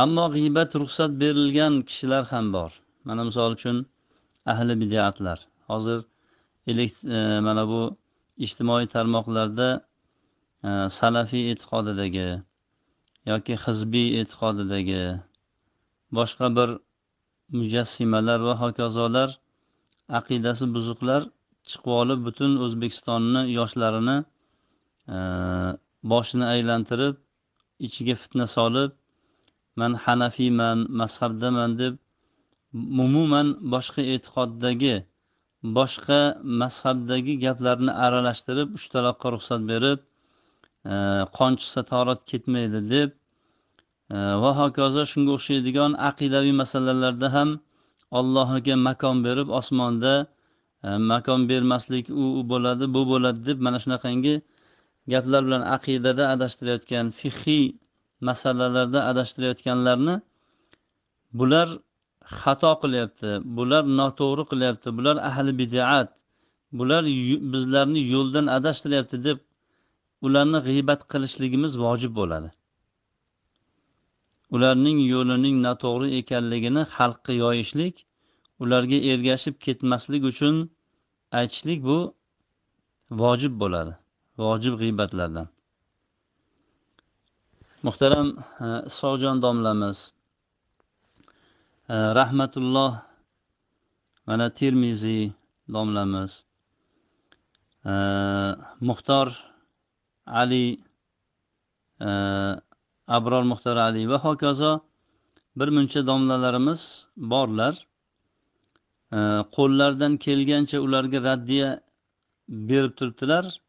ammo g'iybat ruxsat berilgan kishilar ham bor mana misol uchun ahli bidatlar hozir e, mana bu ijtimoiy tarmoqlarda e, salafiy e'tiqodidagi yoki hizbiy e'tiqodidagi boshqa bir mujassimalar va hokazolar aqidasi buzuqlar chiqib olib butun o'zbekistonni yoshlarini e, boshini aylantirib ichiga fitna solib man hanafiyman mazhabdaman deb umuman boshqa e'tiqoddagi boshqa mazhabdagi gaplarni aralashtirib uch taloqqa ruxsat berib e, qon chiqsa torat ketmaydi deb e, va hokazo shunga o'xshaydigan aqidaviy masalalarda ham allohga makon berib osmonda e, makon bermaslik u u bo'ladi bu bo'ladi deb mana shunaqangi gaplar bilan aqidada adashtirayotgan fihiy masalalarda adashtirayotganlarni bular xato qilyapti bular noto'g'ri qilyapti bular ahli bidat bular bizlarni yo'ldan adashtiryapti deb ularni g'iybat qilishligimiz vojib bo'ladi ularning yo'lining noto'g'ri ekanligini xalqqa yoyishlik ularga ergashib ketmaslik uchun aytishlik bu vojib bo'ladi vojib g'iybatlardan muhtaram isoqjon e, domlamiz e, rahmatulloh mana termiziy domlamiz e, muxtor ali abror muxtor ali va hokazo bir muncha domlalarimiz borlar qo'llaridan kelgancha ularga raddiya berib turibdilar